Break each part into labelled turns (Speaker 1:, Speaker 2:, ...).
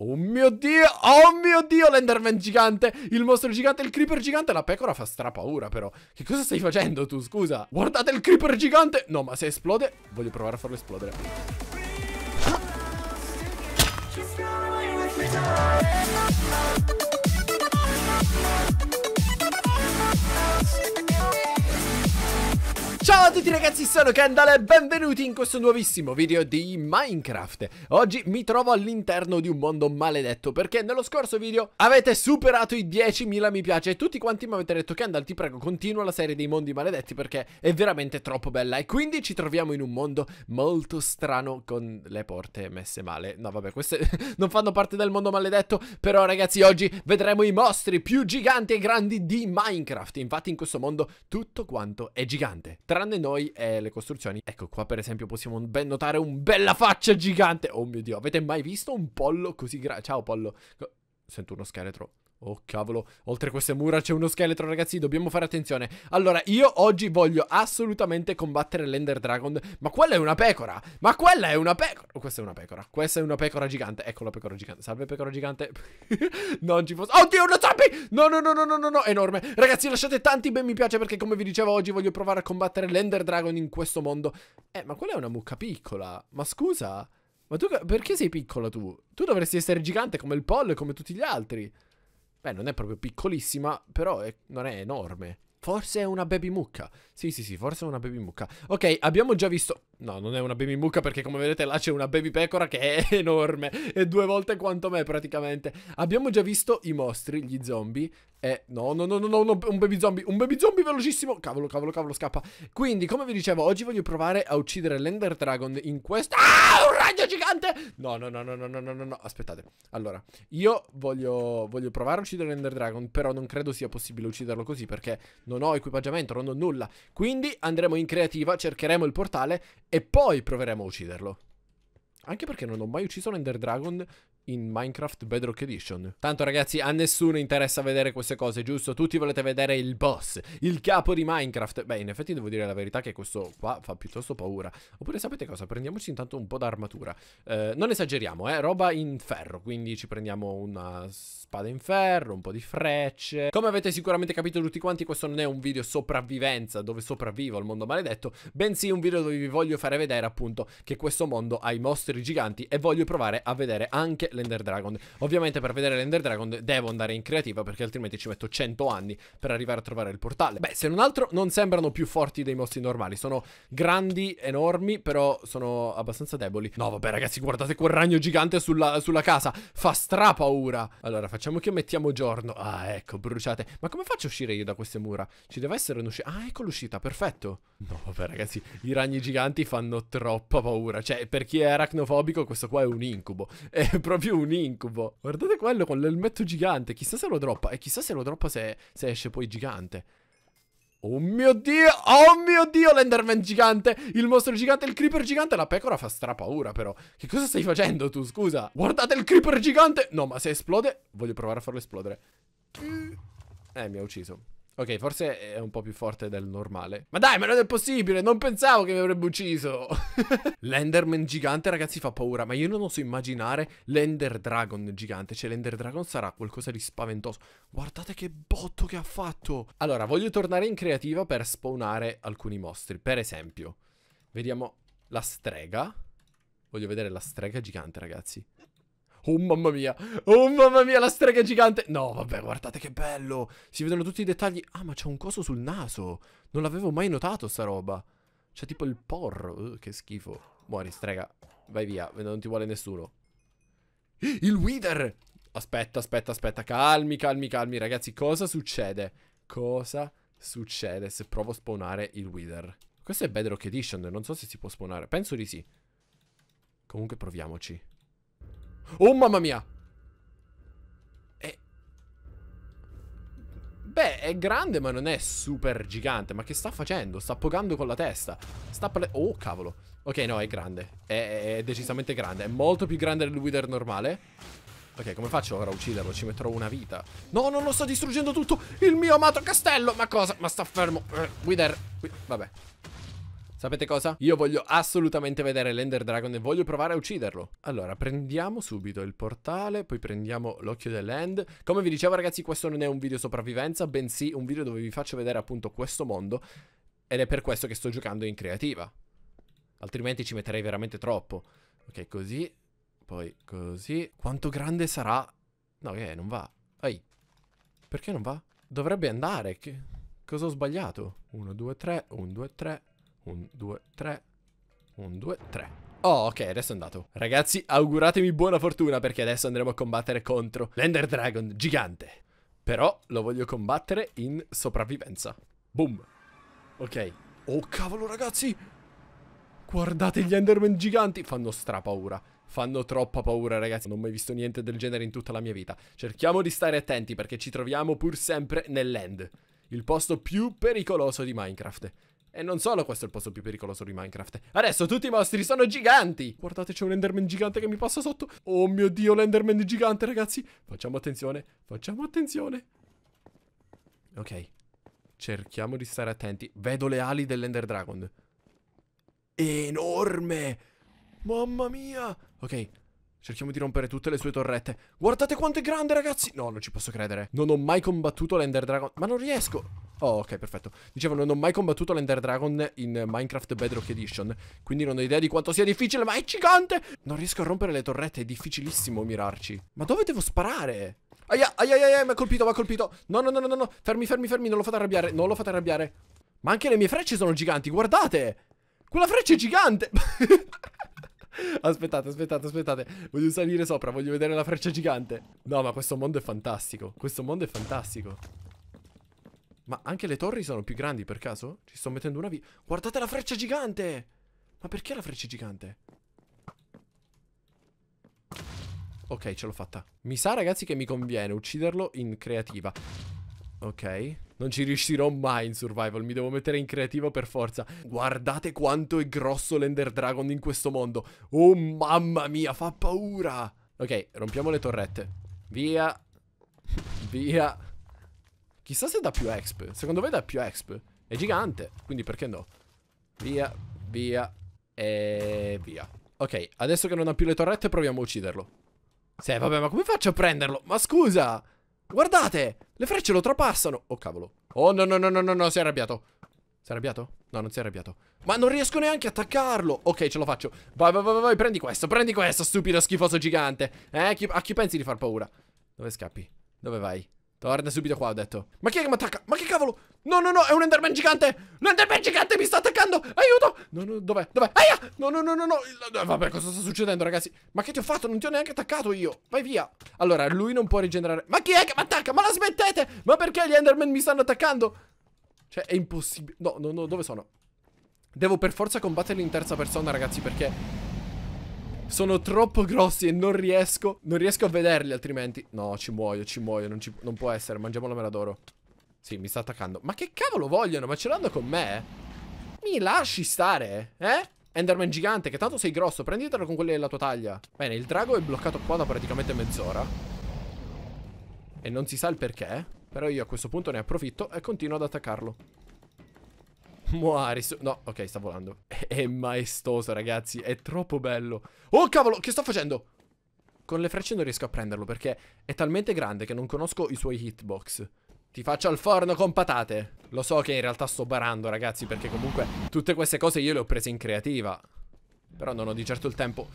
Speaker 1: Oh mio dio, oh mio dio, l'enderman gigante, il mostro gigante, il creeper gigante, la pecora fa strapaura però Che cosa stai facendo tu, scusa? Guardate il creeper gigante No, ma se esplode, voglio provare a farlo esplodere She's tutti ragazzi, sono Kendall e benvenuti in questo nuovissimo video di Minecraft Oggi mi trovo all'interno di un mondo maledetto perché nello scorso video avete superato i 10.000 mi piace E tutti quanti mi avete detto Kendall ti prego continua la serie dei mondi maledetti perché è veramente troppo bella E quindi ci troviamo in un mondo molto strano con le porte messe male No vabbè queste non fanno parte del mondo maledetto Però ragazzi oggi vedremo i mostri più giganti e grandi di Minecraft Infatti in questo mondo tutto quanto è gigante Tranne noi noi e le costruzioni. Ecco qua per esempio possiamo ben notare un bella faccia gigante. Oh mio Dio, avete mai visto un pollo così grande? Ciao pollo. Sento uno scheletro. Oh cavolo, oltre queste mura c'è uno scheletro ragazzi, dobbiamo fare attenzione Allora, io oggi voglio assolutamente combattere l'Ender Dragon Ma quella è una pecora, ma quella è una pecora oh, Questa è una pecora, questa è una pecora gigante Ecco la pecora gigante, salve pecora gigante Non ci fosse, oddio una zappi No, no, no, no, no, no, no, enorme Ragazzi lasciate tanti ben mi piace perché come vi dicevo oggi voglio provare a combattere l'Ender Dragon in questo mondo Eh, ma quella è una mucca piccola Ma scusa, ma tu perché sei piccola tu? Tu dovresti essere gigante come il Poll e come tutti gli altri Beh, non è proprio piccolissima, però è, non è enorme. Forse è una baby mucca. Sì, sì, sì, forse è una baby mucca. Ok, abbiamo già visto... No, non è una baby mucca perché come vedete là c'è una baby pecora che è enorme. È due volte quanto me praticamente. Abbiamo già visto i mostri, gli zombie. Eh, no, no, no, no, no, no, un baby zombie, un baby zombie velocissimo. Cavolo, cavolo, cavolo, scappa. Quindi, come vi dicevo, oggi voglio provare a uccidere l'Ender Dragon in questo... Ah, un raggio gigante! No, no, no, no, no, no, no, no, aspettate. Allora, io voglio, voglio provare a uccidere l'Ender Dragon, però non credo sia possibile ucciderlo così perché non non ho equipaggiamento, non ho nulla. Quindi andremo in creativa, cercheremo il portale e poi proveremo a ucciderlo. Anche perché non ho mai ucciso l'Ender Dragon in Minecraft Bedrock Edition. Tanto ragazzi, a nessuno interessa vedere queste cose, giusto? Tutti volete vedere il boss, il capo di Minecraft. Beh, in effetti devo dire la verità che questo qua fa piuttosto paura. Oppure sapete cosa? Prendiamoci intanto un po' d'armatura. Eh, non esageriamo, eh, roba in ferro, quindi ci prendiamo una spada in ferro, un po' di frecce. Come avete sicuramente capito tutti quanti, questo non è un video sopravvivenza dove sopravvivo al mondo maledetto, bensì un video dove vi voglio fare vedere appunto che questo mondo ha i mostri giganti e voglio provare a vedere anche l'Ender Dragon. Ovviamente per vedere l'Ender Dragon devo andare in creativa perché altrimenti ci metto 100 anni per arrivare a trovare il portale. Beh, se non altro non sembrano più forti dei mostri normali, sono grandi, enormi, però sono abbastanza deboli. No, vabbè ragazzi, guardate quel ragno gigante sulla, sulla casa, fa stra paura. Allora, facciamo che mettiamo giorno. Ah, ecco, bruciate. Ma come faccio a uscire io da queste mura? Ci deve essere un'uscita. Ah, ecco l'uscita, perfetto. No, vabbè ragazzi, i ragni giganti fanno troppa paura. Cioè, per chi è aracnofobico questo qua è un incubo. È proprio proprio un incubo. Guardate quello con l'elmetto gigante. Chissà se lo droppa. E chissà se lo droppa se, se esce poi gigante. Oh mio dio, oh mio dio, l'enderman gigante, il mostro gigante, il creeper gigante, la pecora fa stra paura però Che cosa stai facendo tu, scusa? Guardate il creeper gigante! No, ma se esplode, voglio provare a farlo esplodere Eh, mi ha ucciso Ok, forse è un po' più forte del normale. Ma dai, ma non è possibile, non pensavo che mi avrebbe ucciso. L'Enderman gigante, ragazzi, fa paura, ma io non so immaginare l'Ender Dragon gigante. Cioè, l'Ender Dragon sarà qualcosa di spaventoso. Guardate che botto che ha fatto. Allora, voglio tornare in creativa per spawnare alcuni mostri. Per esempio, vediamo la strega. Voglio vedere la strega gigante, ragazzi. Oh mamma mia, oh mamma mia, la strega gigante No vabbè, guardate che bello Si vedono tutti i dettagli Ah ma c'è un coso sul naso Non l'avevo mai notato sta roba C'è tipo il porro, uh, che schifo Muori strega, vai via, non ti vuole nessuno Il Wither Aspetta, aspetta, aspetta, calmi, calmi, calmi Ragazzi, cosa succede? Cosa succede se provo a spawnare il Wither? Questo è Bedrock Edition, non so se si può spawnare Penso di sì Comunque proviamoci Oh mamma mia è... Eh. Beh, è grande ma non è super gigante Ma che sta facendo? Sta pogando con la testa Sta Oh, cavolo Ok, no, è grande è, è, decisamente grande È molto più grande del Wither normale Ok, come faccio ora a ucciderlo? Ci metterò una vita No, non lo sto distruggendo tutto Il mio amato castello Ma cosa? Ma sta fermo uh, Wither Vabbè Sapete cosa? Io voglio assolutamente vedere l'Ender Dragon e voglio provare a ucciderlo. Allora, prendiamo subito il portale, poi prendiamo l'occhio dell'End. Come vi dicevo ragazzi, questo non è un video sopravvivenza, bensì un video dove vi faccio vedere appunto questo mondo. Ed è per questo che sto giocando in creativa. Altrimenti ci metterei veramente troppo. Ok, così. Poi così. Quanto grande sarà? No, eh, non va. Ehi. Perché non va? Dovrebbe andare. Che... Cosa ho sbagliato? 1, 2, 3, 1, 2, 3. 1, 2, 3. 1, 2, 3. Oh, ok, adesso è andato. Ragazzi, auguratemi buona fortuna perché adesso andremo a combattere contro l'Ender Dragon gigante. Però lo voglio combattere in sopravvivenza. Boom. Ok. Oh, cavolo, ragazzi! Guardate gli Enderman giganti! Fanno stra paura. Fanno troppa paura, ragazzi. Non ho mai visto niente del genere in tutta la mia vita. Cerchiamo di stare attenti perché ci troviamo pur sempre nell'end. Il posto più pericoloso di Minecraft. E non solo questo è il posto più pericoloso di Minecraft. Adesso tutti i mostri sono giganti. Guardate, c'è un Enderman gigante che mi passa sotto. Oh mio Dio, l'Enderman gigante, ragazzi. Facciamo attenzione, facciamo attenzione. Ok. Cerchiamo di stare attenti. Vedo le ali dell'Ender Dragon. Enorme! Mamma mia! Ok, Cerchiamo di rompere tutte le sue torrette. Guardate quanto è grande, ragazzi! No, non ci posso credere. Non ho mai combattuto l'Ender Dragon. Ma non riesco. Oh, ok, perfetto. Dicevo, non ho mai combattuto l'Ender Dragon in Minecraft Bedrock Edition, quindi non ho idea di quanto sia difficile, ma è gigante! Non riesco a rompere le torrette, è difficilissimo mirarci. Ma dove devo sparare? Aia, aia, aia, aia mi ha colpito, mi ha colpito. No, no, no, no, no, fermi, fermi, fermi, non lo fate arrabbiare, non lo fate arrabbiare. Ma anche le mie frecce sono giganti, guardate! Quella freccia è gigante! Aspettate, aspettate, aspettate. Voglio salire sopra, voglio vedere la freccia gigante. No, ma questo mondo è fantastico. Questo mondo è fantastico. Ma anche le torri sono più grandi per caso? Ci sto mettendo una via. Guardate la freccia gigante! Ma perché la freccia gigante? Ok, ce l'ho fatta. Mi sa, ragazzi, che mi conviene ucciderlo in creativa. Ok. Non ci riuscirò mai in survival, mi devo mettere in creativa per forza. Guardate quanto è grosso l'Ender Dragon in questo mondo. Oh mamma mia, fa paura. Ok, rompiamo le torrette. Via. Via. Chissà se dà più exp. Secondo me dà più exp. È gigante, quindi perché no? Via, via e via. Ok, adesso che non ha più le torrette proviamo a ucciderlo. Sì, vabbè, ma come faccio a prenderlo? Ma scusa! Guardate! Le frecce lo trapassano! Oh, cavolo. Oh, no, no, no, no, no, no, si è arrabbiato. Si è arrabbiato? No, non si è arrabbiato. Ma non riesco neanche a attaccarlo! Ok, ce lo faccio. Vai, vai, vai, vai, prendi questo, prendi questo, stupido, schifoso gigante. Eh, a chi pensi di far paura? Dove scappi? Dove vai? Torna subito qua, ho detto. Ma chi è che mi attacca? Ma che cavolo? No, no, no, è un Enderman gigante! L'Enderman gigante mi sta attaccando! Aiuto! No, no, dov'è? Dov'è? Aia! No, no, no, no, no! Eh, vabbè, cosa sta succedendo, ragazzi? Ma che ti ho fatto? Non ti ho neanche attaccato io! Vai via! Allora, lui non può rigenerare... Ma chi è che mi attacca? Ma la smettete! Ma perché gli Enderman mi stanno attaccando? Cioè, è impossibile... No, no, no, dove sono? Devo per forza combatterli in terza persona, ragazzi, perché... Sono troppo grossi e non riesco Non riesco a vederli altrimenti No ci muoio ci muoio Non, ci, non può essere Mangiamo la mela d'oro Sì mi sta attaccando Ma che cavolo vogliono Ma ce l'hanno con me Mi lasci stare Eh Enderman gigante Che tanto sei grosso Prenditelo con quelli della tua taglia Bene il drago è bloccato qua da praticamente mezz'ora E non si sa il perché Però io a questo punto ne approfitto E continuo ad attaccarlo Moaris. No, ok, sta volando. È maestoso, ragazzi. È troppo bello. Oh, cavolo, che sto facendo? Con le frecce non riesco a prenderlo perché è talmente grande che non conosco i suoi hitbox. Ti faccio al forno con patate. Lo so che in realtà sto barando, ragazzi, perché comunque tutte queste cose io le ho prese in creativa. Però non ho di certo il tempo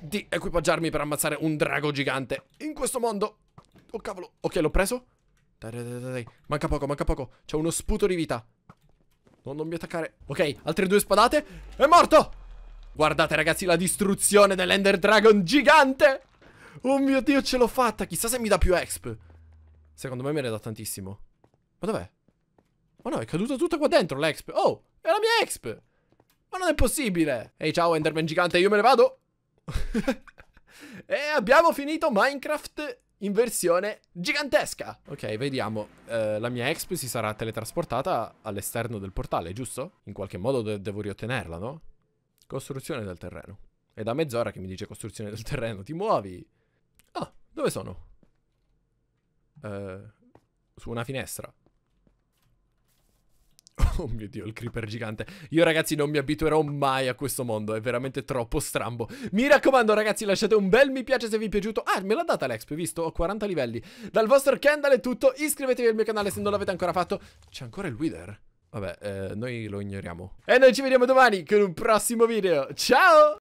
Speaker 1: di equipaggiarmi per ammazzare un drago gigante in questo mondo. Oh, cavolo. Ok, l'ho preso. Dai, dai, dai, dai. Manca poco, manca poco. C'è uno sputo di vita. No, non mi attaccare. Ok, altre due spadate. È morto! Guardate, ragazzi, la distruzione dell'Ender Dragon gigante! Oh mio Dio, ce l'ho fatta! Chissà se mi dà più exp. Secondo me me ne dà tantissimo. Ma dov'è? Ma no, è caduta tutta qua dentro l'exp. Oh, è la mia exp! Ma non è possibile! Ehi, ciao, Enderman gigante, io me ne vado! e abbiamo finito Minecraft in versione gigantesca. Ok, vediamo. Eh, la mia exp si sarà teletrasportata all'esterno del portale, giusto? In qualche modo de devo riottenerla, no? Costruzione del terreno. È da mezz'ora che mi dice costruzione del terreno. Ti muovi! Ah, dove sono? Eh, su una finestra. Oh mio dio, il creeper gigante. Io ragazzi non mi abituerò mai a questo mondo, è veramente troppo strambo. Mi raccomando ragazzi, lasciate un bel mi piace se vi è piaciuto. Ah, me l'ha data l'Exp, visto? Ho 40 livelli. Dal vostro Kendall è tutto, iscrivetevi al mio canale se non l'avete ancora fatto. C'è ancora il Wither? Vabbè, eh, noi lo ignoriamo. E noi ci vediamo domani con un prossimo video. Ciao!